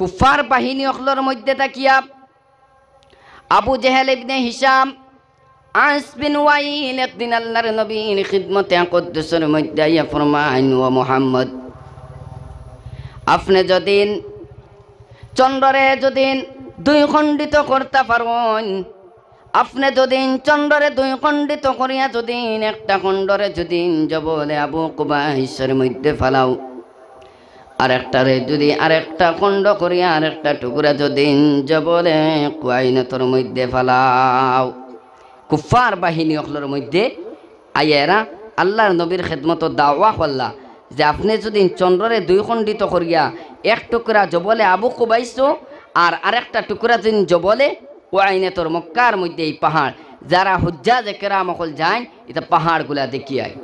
কুফার বাহিনী অকলর মধ্যে তাকিয়া আবু জেহেল ইবনে হিসাম আস বিন ওয়াইল একদিন আল্লাহর নবীর খিদমতে আকদ্দেশের মধ্যে আইয়া ফরমাইন ও মোহাম্মদ আপনি যদিন চন্দ্ররে যদিন দুই খণ্ডিত করতে পারবেন আপনি যদি চন্দ্ররে দুই খণ্ডিত করিয়া যদি একটা খণ্ডরে যদি জবলে আবু কুবা ঈশ্বরের মধ্যে ফালাও আরেকটারে যদি আরেকটা কুণ্ড করিয়া আরেকটা টুকুরা যদি জবলে তোর মধ্যে ফালাও কুফার বাহিনী অকলোর মধ্যে আইয়েরা আল্লাহর নবীর খেদমত দাওয়া করলা যে আপনি যদি চন্দ্ররে দুই খণ্ডিত করিয়া এক টুকরা জবলে আবু কুবাইছ আর আরেকটা টুকরা যদি জবলে তোর মক্কার মধ্যে এই পাহাড় যারা হুজ্জা যে কেরাম অকল যায় এটা পাহাড়গুলা দেখিয়ায়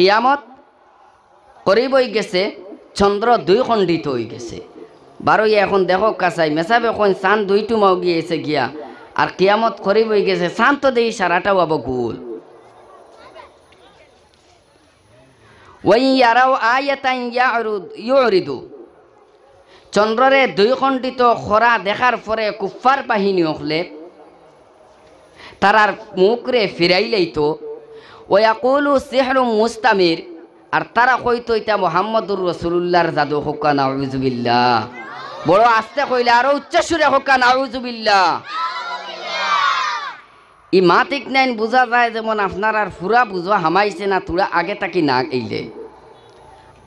কিয়ামত করিবই গেছে চন্দ্র দুই খণ্ডিত হয়ে গেছে বারোই এখন দেখো কাছাই মেসাবে এখন চান দুই টুমাও গিয়েছে গিয়া আর কিয়ামত করিবই গেছে চান তো দেই সারাটাও আবো গুল ওই ইয়ারাও আয়াতাই ইয়রিদু চন্দ্ররে দুই খণ্ডিত খরা দেখার পরে কুফার বাহিনী হলে তারার মুখরে ফিরাইলেই তো ওয়াকুলু সেহরু মুস্তামির আর তারা কইতো এটা মোহাম্মদুর রসুল্লাহর জাদু হোকা নাউজুবিল্লা বড় আস্তে কইলে আরো সুরে হোকা নাউজুবিল্লা ই মা ঠিক নাইন বোঝা যায় যেমন আপনার আর ফুরা বুঝো হামাইছে না তুরা আগে তাকি না এইলে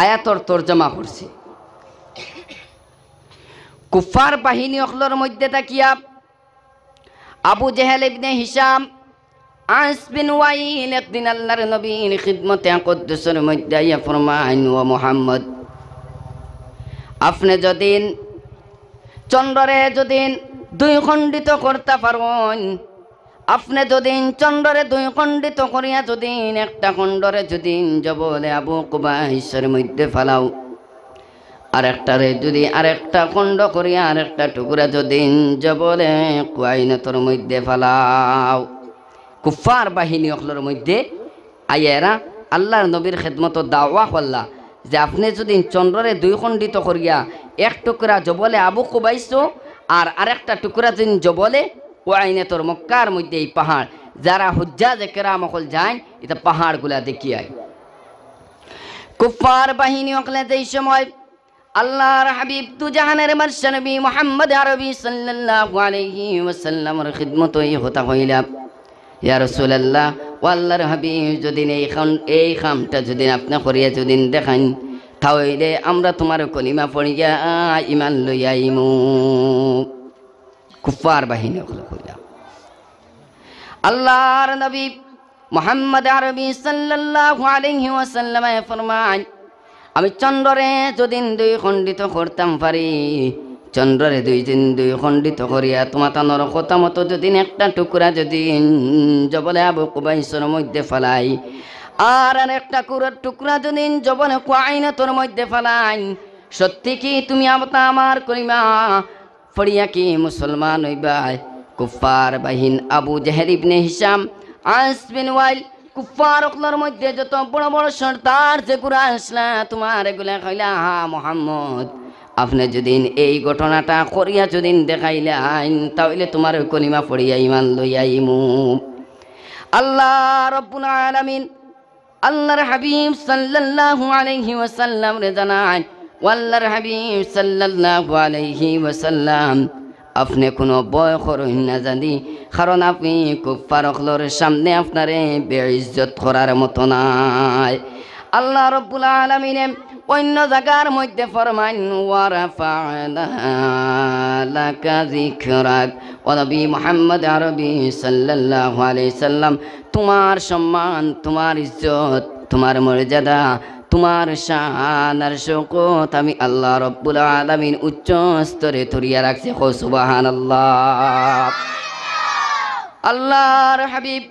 আয়াতর তর্জমা করছে কুফার বাহিনী অকলর মধ্যে তাকিয়া আবু জেহেল ইবনে হিসাম আস বিন ওয়াইল একদিন আল্লাহর নবীর খিদমতে আকদ্দেশের মধ্যে ইয়া ফরমাইন ও মোহাম্মদ আপনি যদি চন্দ্রে যদি দুই খণ্ডিত করতে পারেন আপনি যদি চন্দ্রে দুই খণ্ডিত করিয়া যদি একটা খণ্ডরে যদি জবলে আবু কুবা ঈশ্বরের মধ্যে ফেলাও আরেকটারে যদি আরেকটা খণ্ড করিয়া আরেকটা টুকরা যদি জবলে কুয়াইনতর মধ্যে ফেলাও কুফার বাহিনী অকলের মধ্যে আইয়েরা আল্লাহর নবীর খেদমত দাওয়া করলা যে আপনি যদি চন্দ্ররে দুই খণ্ডিত করিয়া এক টুকরা জবলে আবু কুবাইছো আর আরেকটা টুকরা দিন জবলে ও আইনে তোর মক্কার মধ্যে এই পাহাড় যারা হুজ্জা যে কেরাম অকল যায় এটা পাহাড়গুলা দেখিয়ায় কুফার বাহিনী অকলে এই সময় আল্লাহর হাবিব তু জাহানের মার্শানবী মোহাম্মদ আরবি সাল্লাল্লাহু আলাইহি ওয়াসাল্লামের খিদমতই হতা হইলা ইয়া রসুলাল্লাহ ও আল্লাহর যদি এই খাম এই খামটা যদি আপনি করিয়া যদি দেখান তাহলে আমরা তোমার কলিমা পড়িয়া ইমান লইয়া ইমু কুফার বাহিনী আল্লাহর নবী মোহাম্মদ আরবি সাল্লাহ আলিহি ওয়াসাল্লামে ফরমান আমি চন্দ্রে যদি দুই খণ্ডিত করতাম পারি চন্দ্ররে দুই দিন দুই খণ্ডিত করিয়া তোমা তানোর কথা মতো যদি একটা টুকরা যদি জবলে আবু কুবাইশর মধ্যে ফেলাই আর আর একটা কুরার টুকরা যদি জবলে কুয়াইনা তোর মধ্যে ফেলাই সত্যি কি তুমি আবতা আমার করিমা ফড়িয়া কি মুসলমান হইবাই কুফার বাহিন আবু জাহের ইবনে হিসাম আস বিন ওয়াইল কুফার অকলার মধ্যে যত বড় বড় সর্দার যে গুড়া আসলা তোমার এগুলা কইলা হা মোহাম্মদ আপনি যদি এই ঘটনাটা করিয়া যদি দেখাইলে আইন তাহলে তোমার ওই কলিমা পড়িয়া ইমান লইয়া ইমু আল্লাহ রবিন আল্লাহর হাবিব সাল্লাল্লাহু আলাইহি ওয়াসাল্লাম রে জানান আল্লাহর হাবিব সাল্লাহ আলহি ওসাল্লাম আপনি কোনো বয় করুন না জানি কারণ আপনি কুফারকলোর সামনে আপনারে বেইজ্জত করার মতো নাই আল্লাহ রব্বুল আলমিনে অন্য জায়গার মধ্যে ফরমান মোহাম্মদ আরবি সাল্লাহ আলাইসাল্লাম তোমার সম্মান তোমার ইজ্জত তোমার মর্যাদা তোমার শান আর আমি আল্লাহ রব্বুল আলমিন উচ্চ স্তরে তরিয়া রাখছি হো আল্লাহ আল্লাহর হাবিব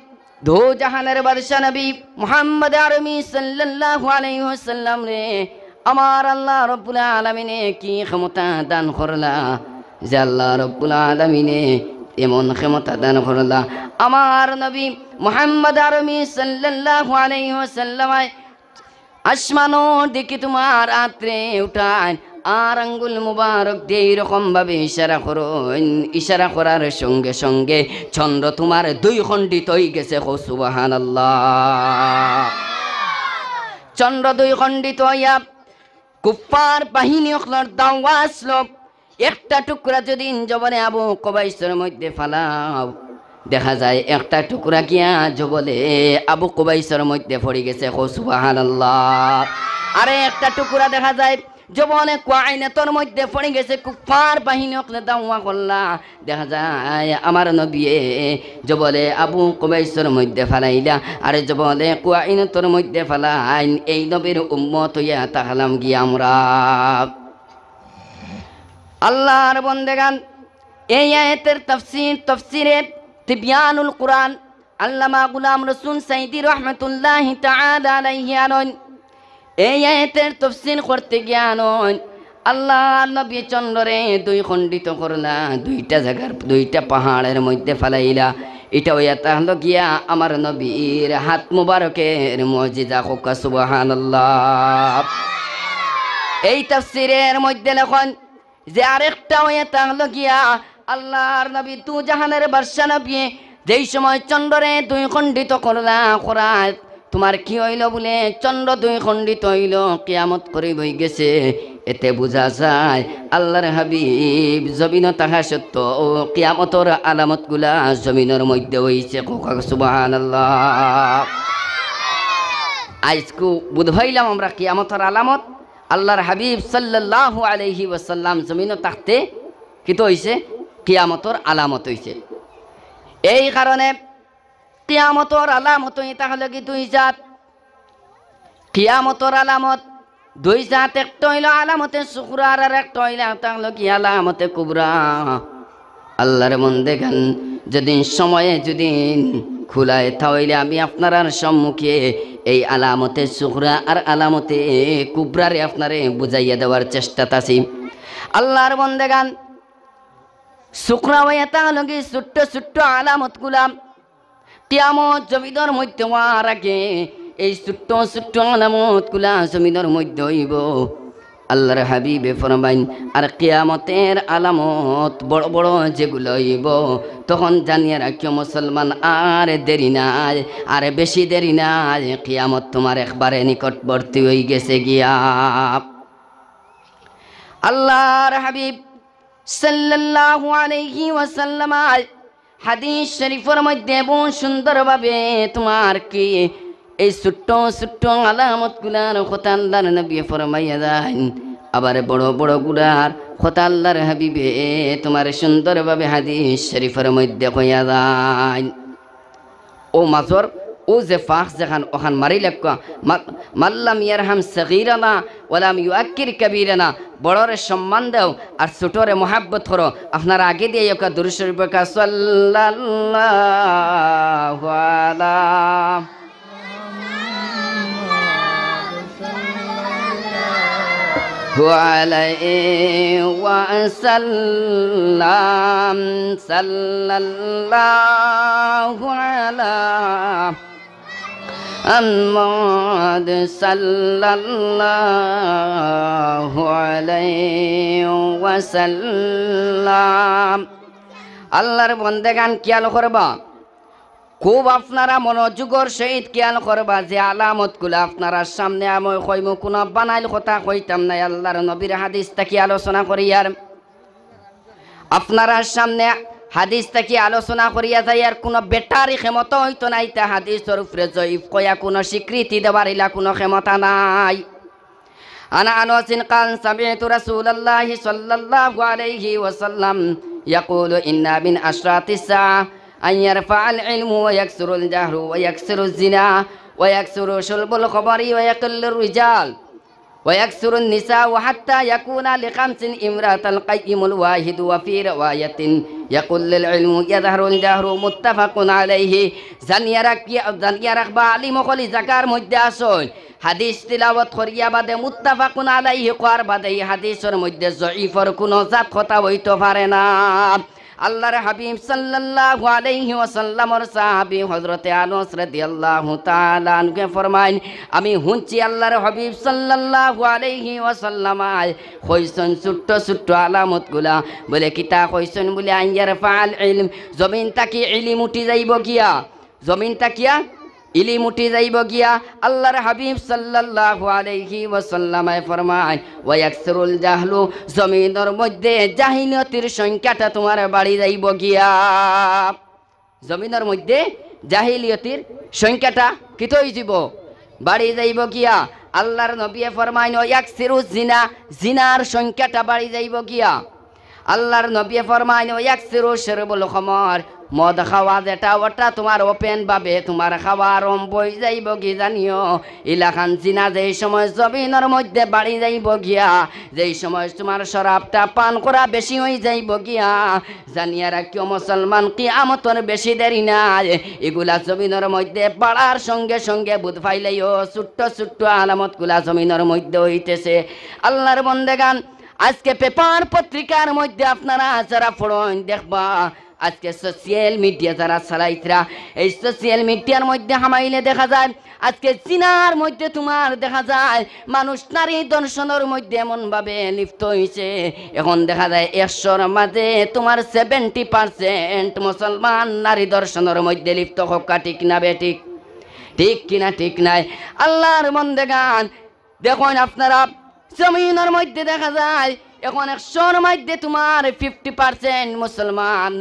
ধো জাহানের বাদশাহ নবী মোহাম্মদ আরমি সাল্লাহ আলাইহি রে আমার আল্লাহ রব্বুল আলমিনে কি ক্ষমতা দান করলা যে আল্লাহ রব্বুল আলমিনে এমন ক্ষমতা দান করলা আমার নবী মোহাম্মদ আরমি সাল্লাহ আলাইসাল্লামায় আসমানোর দিকে তোমার আত্রে উঠান আর আঙ্গুল মুবারক দিয়ে ভাবে ইশারা করো ইশারা করার সঙ্গে সঙ্গে চন্দ্র তোমার দুই খণ্ডিত হয়ে গেছে সুবাহান আল্লাহ চন্দ্র দুই খণ্ডিত হইয়া কুপার বাহিনী অকলার দাওয়া আসলো একটা টুকরা যদি জবনে আবু কবাইসের মধ্যে ফালাও দেখা যায় একটা টুকরা গিয়া জবলে আবু কবাইসের মধ্যে পড়ে গেছে হসুবাহান আল্লাহ আরে একটা টুকরা দেখা যায় জবনে কোয়াইনে তোর মধ্যে পড়ে গেছে কুফার বাহিনী ওখানে দাওয়া করলা দেখা যায় আমার নবিয়ে জবলে আবু কবাইসর মধ্যে ফালাইলা আরে জবলে কোয়াইনে তোর মধ্যে ফালাইন এই নবীর উম্মত হইয়া তাহলাম গিয়া আমরা আল্লাহর বন্দেগান এই আয়তের তফসির তফসিরে তিবিয়ানুল কোরআন আল্লামা গুলাম রসুন সাইদি রহমতুল্লাহ তাআলা এই আয়তের তফসিল করতে জ্ঞান আল্লাহ নবী চন্দ্রে দুই খণ্ডিত করলা দুইটা জায়গার দুইটা পাহাড়ের মধ্যে ফালাইলা এটা ওয়া তাহলো গিয়া আমার নবীর হাত মুবারকের মজিদা খোকা সুবাহান এই তফসিরের মধ্যে লেখন যে আরেকটা এটা তাহলো গিয়া আল্লাহর নবী তু জাহানের বর্ষা নবী যেই সময় চন্দ্রে দুই খণ্ডিত করলা করা তোমার কি হইল বলে চন্দ্র দুই খণ্ডিত হইল কেয়ামত করে বই গেছে এতে বোঝা যায় আল্লাহর হাবিব জমিন তাহা সত্য ও আলামত আলামতগুলা জমিনের মধ্যে হইছে সুবাহান আল্লাহ আজকু বুধ হইলাম আমরা কিয়ামতর আলামত আল্লাহর হাবিব সাল্লাহ আলহি ওসাল্লাম জমিন তাহতে কিত হইছে কিয়ামতর আলামত হইছে এই কারণে কিয়ামতর আলামত তাহলে কি দুই জাত কিয়ামতর আলামত দুই জাত একটা হইল আলামতে শুকুরার আর একটা হইল এটা কি আলামতে কুবরা আল্লাহর মন দেখেন যেদিন সময়ে যদি খুলায় তাহলে আমি আপনার সম্মুখে এই আলামতে সুখরা আর আলামতে কুবরারে আপনারে বুঝাইয়া দেওয়ার চেষ্টা তাছি আল্লাহর মন সুখরা হয়ে তা হলো কি ছোট্ট ছোট্ট আলামত গুলাম কিয়ামত জমিদর মধ্যে হওয়ার আগে এই ছোট্ট ছোট্ট আলামত কুলা জমিদর মধ্যে হইব আল্লাহর হাবিবে ফরমাইন আর কেয়ামতের আলামত বড় বড় যেগুলো হইব তখন জানিয়ে রাখিও মুসলমান আর দেরি নাই আর বেশি দেরি নাই কেয়ামত তোমার একবারে নিকটবর্তী হয়ে গেছে গিয়া আল্লাহর হাবিব সাল্লাল্লাহু আলাইহি ওয়াসাল্লাম হাদিস শরীফের মধ্যে বহু সুন্দরভাবে তোমার কি এই ছোট্ট ছোট্ট আলামতগুলার কথা আল্লাহর নবী ফরমাইয়া দেন আবার বড় বড় গুলার কথা আল্লাহর হাবিবে তোমার সুন্দরভাবে হাদিস শরীফের মধ্যে কইয়া দেন ও মাছর او زه فاخ زخن اوخن مری لکا মাল্লাম ইয়ারহাম সগিরানা ওলাম ইউ আক্কির কবিরানা বড়রে সম্মান দাও আর ছোটরে মোহাব্বত করো আপনার আগে দিয়ে ইয়োকা দুরুশর বকা সাল্লাল্লাহু আলা وعليه وسلم صلى الله عليه محمد صلى الله عليه وسلم আল্লাহর বন্দে গান খেয়াল করবা খুব আপনারা মনোযোগর সহিত খেয়াল করবা যে আলামত গুলো আপনারা সামনে আমি কইমু কোনো বানাইল কথা কইতাম নাই আল্লাহর নবীর হাদিস তাকে আলোচনা করি আর আপনারা সামনে হাদিস থেকে আলোচনা করিয়া যাই আর কোনো বেটারি ক্ষমতা হইতো নাই তা হাদিস স্বরূপে জয়ীফ কয়া কোনো স্বীকৃতি দেওয়ার ইলা কোনো ক্ষমতা নাই انا أنس قال سمعت رسول الله صلى الله عليه وسلم يقول ان من اشراط الساعه ان يرفع العلم ويكسر الجهر ويكسر الزنا ويكسر شرب الخبر ويقل الرجال ويكسر النساء حتى يكون لخمس امرأة القيم الواحد وفي رواية يقول للعلم يظهر الجهر متفق عليه زن يرك زن يرغب علم خل زكار مجدسون حديث تلاوة خرية بعد متفق عليه قار بعد حديث مجدس ضعيف كنو ذات خطا ويتو فارنا আল্লাহর হাবিব সাল্লাল্লাহু আলাইহি ওয়াসাল্লামর সাহাবী হযরতে আনস রাদিয়াল্লাহু তাআলা আনকে ফরমাইন আমি হুঁচি আল্লাহর হাবিব সাল্লাল্লাহু আলাইহি ওয়াসাল্লাম আই কইছেন ছোট্ট আলামত গুলা বলে কিতা কইছেন বলে আইয়ার ফাল ইলম জমিন তাকি ইলিম উঠি যাইব কিয়া জমিন তাকিয়া ইলি মুঠি যাইব গিয়া আল্লাহর হাবিব সাল্লাল্লাহু আলাইহি ওয়াসাল্লামায় ফরমায় ইয়াকসুরুল জাহলু জমিনের মধ্যে জাহিনতির সংখ্যাটা তোমার বাড়ি যাইব গিয়া জমিনের মধ্যে জাহিলিয়তির সংখ্যাটা কিতই যাব বাড়ি যাইব গিয়া আল্লাহর নবিয়ে ওয়া ওয়াকসিরু জিনা জিনার সংখ্যাটা বাড়ি যাইব গিয়া আল্লাহর নবী ওয়া ওয়াকসিরু শরবুল খমর মদ খাওয়া যেটা ওটা তোমার ওপেন পাবে তোমার খাওয়া রম বই যাইব কি জানিও ইলাখান চিনা যেই সময় জমিনের মধ্যে বাড়ি যাইব গিয়া যেই সময় তোমার শরাবটা পান করা বেশি হয়ে যাইব গিয়া জানিয়া কেউ মুসলমান কি আমতন বেশি দেরি নাই এগুলা জমিনের মধ্যে পাড়ার সঙ্গে সঙ্গে বুধ ফাইলেও ছোট্ট ছোট্ট গুলা জমিনের মধ্যে হইতেছে আল্লাহর বন্দেগান আজকে পেপার পত্রিকার মধ্যে আপনারা যারা ফোড়ন দেখবা আজকে সোশ্যাল মিডিয়া যারা চালাইতরা এই সোশ্যাল মিডিয়ার মধ্যে হামাইলে দেখা যায় আজকে চীনার মধ্যে তোমার দেখা যায় মানুষ নারী দর্শনের মধ্যে এমনভাবে লিপ্ত হয়েছে এখন দেখা যায় একশোর মাঝে তোমার সেভেন্টি পার্সেন্ট মুসলমান নারী দর্শনের মধ্যে লিপ্ত হকা ঠিক না বেঠিক ঠিক কিনা ঠিক নাই আল্লাহর মন দেখান দেখুন আপনারা জমিনের মধ্যে দেখা যায় এখন একশোর মধ্যে তোমার ফিফটি পার্সেন্ট মুসলমান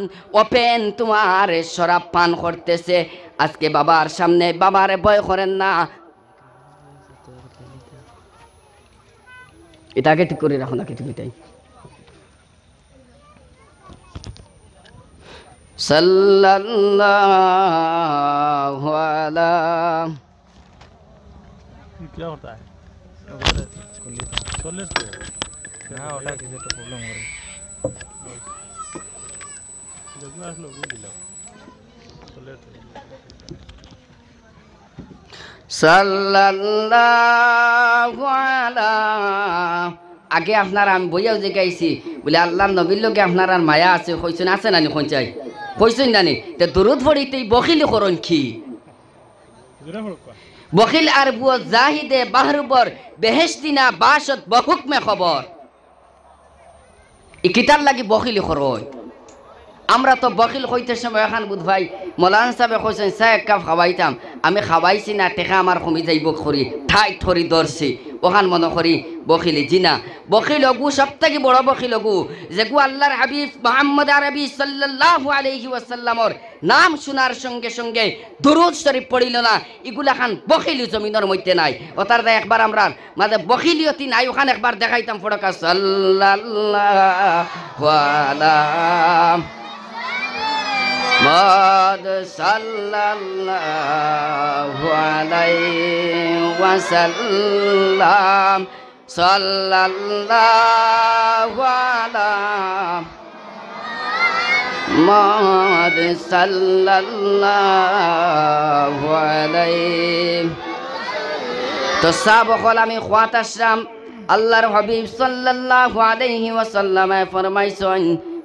ওপেন তোমার শরাব পান করতেছে আজকে বাবার সামনে বাবার ভয় করেন না এটাকে ঠিক করে রাখো নাকি তুমি তাই সাল্লাল্লাহু আলা কি করতা আগে আপনার আমি বইয়াও যে গাইছি বলে আল্লাহ নবীর লোকে আপনার আর মায়া আছে কইসুন আছে নানি খঞ্চাই কইসুন নানি তে দূরত পড়িতে বকিল করন কি বকিল আর বুয় জাহিদে বাহরুবর বেহেশতিনা বাসত বহুকমে খবর ইকিতার লাগি বকিল খরয় আমরা তো বকিল হইতে সময় এখন বুধ ভাই মৌলান সাহেব কইসেন চা এক কাপ খাওয়াইতাম আমি খাওয়াইছি না টেকা আমার কমি যাইব খরি ঠাই থরি দর্শি ওখান মনে করি বকিলি জিনা বকিল সব থেকে বড় বখিলগু অগু যেগু আল্লাহর হাবিব মোহাম্মদ আরবি সাল্লাহ আলহি ওয়াসাল্লামর নাম শোনার সঙ্গে সঙ্গে দুরুদ শরীফ পড়িল না ইগুলা খান বকিলি জমিনের মধ্যে নাই ও তার দা একবার আমরা মাঝে অতি নাই ওখান একবার দেখাইতাম ফটকা সাল্লাহ মদ সাল্লাহ الله تو سب اک خواتا سام اللہ ر حبیب وسلم فرمائی سو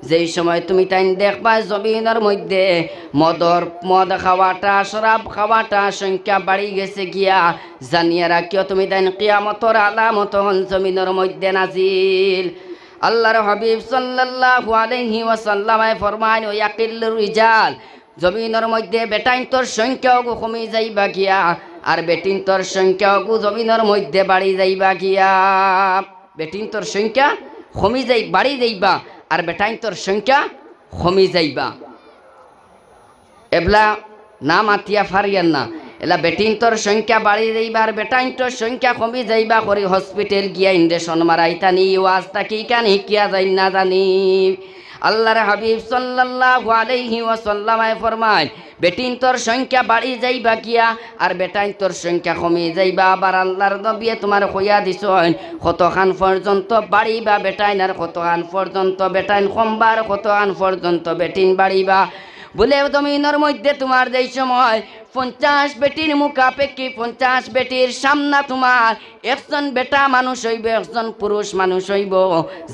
যেই সময় তুমি টাইম দেখবা জমিনের মধ্যে মদর মদ খাওয়াটা শরাব খাওয়াটা সংখ্যা বাড়ি গেছে গিয়া জানিয়ে রাখিও তুমি তাইন কিয়ামতর আলামত হন জমিনের মধ্যে নাজিল আল্লাহর হাবিব সাল্লাল্লাহু আলাইহি ওয়াসাল্লামায় ফরমান ও ইয়াকিল রিজাল জমিনের মধ্যে বেটাইন তোর সংখ্যাও কমে যাইবা গিয়া আর বেটিন তোর সংখ্যাও জমিনের মধ্যে বাড়ি যাইবা গিয়া বেটিন তোর সংখ্যা কমে যাই বাড়ি যাইবা আর বেটাইন তোর সংখ্যা কমি যাইবা এবলা নাম মাতিয়া ফারিয়ান না এলা বেটিন তোর সংখ্যা বাড়ি যাইবা আর বেটাইন তোর সংখ্যা কমি যাইবা করে হসপিটাল গিয়া ইন্ডেশন মারাইতানি ইতানি ওয়াজটা কি কানি কিয়া যাই না জানি আল্লাহর হাবিব সাল্লাল্লাহু আলাইহি সাল্লামায় ফরমায় বেটিন তোর সংখ্যা বাড়ি যাইবা কিয়া আর বেটাইন তোর সংখ্যা কমে যাইবা আবার আল্লাহর নবিয়ে তোমার হইয়া দিছ কতখান পর্যন্ত বাড়িবা বেটাইন আর কতখান পর্যন্ত বেটাইন কমবার কতখান পর্যন্ত বেটিন বাড়িবা বলে জমিনের মধ্যে তোমার যেই সময় পঞ্চাশ বেটির পেকি পঞ্চাশ বেটির সামনা তোমার একজন বেটা মানুষ হইব একজন পুরুষ মানুষ হইব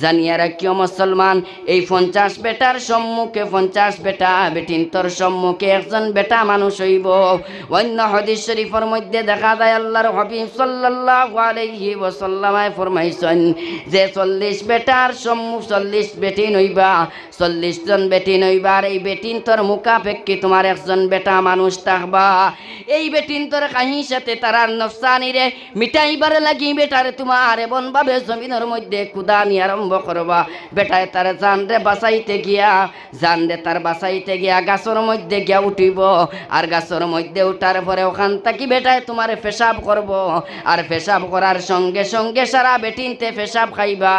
জানিয়া রাখিও মুসলমান এই পঞ্চাশ বেটার সম্মুখে পঞ্চাশ বেটা বেটিন তোর সম্মুখে একজন বেটা মানুষ হইব অন্য হদিস শরীফের মধ্যে দেখা যায় আল্লাহর হবিব সাল্লাহ সাল্লামায় ফরমাইছেন যে চল্লিশ বেটার সম্মুখ চল্লিশ বেটিন হইবা চল্লিশ জন বেটিন হইবা আর এই বেটিন তোর মুখাপেক্ষি তোমার একজন বেটা মানুষ থাকবা এই বেটিন তোর কাহি সাথে তারার নফসানি রে মিটাইবার লাগি বেটারে তোমার এমন ভাবে জমিনের মধ্যে কুদানি আরম্ভ করবা বেটায় তার জান রে বাসাইতে গিয়া জান রে তার বাসাইতে গিয়া গাছের মধ্যে গিয়া উঠিব আর গাছের মধ্যে উঠার পরে ওখান থাকি বেটায় তোমার পেশাব করব আর পেশাব করার সঙ্গে সঙ্গে সারা বেটিনতে পেশাব খাইবা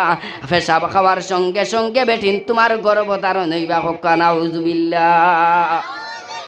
পেশাব খাওয়ার সঙ্গে সঙ্গে বেটিন তোমার গর্ব ধারণ হইবা হকানা উজবিল্লা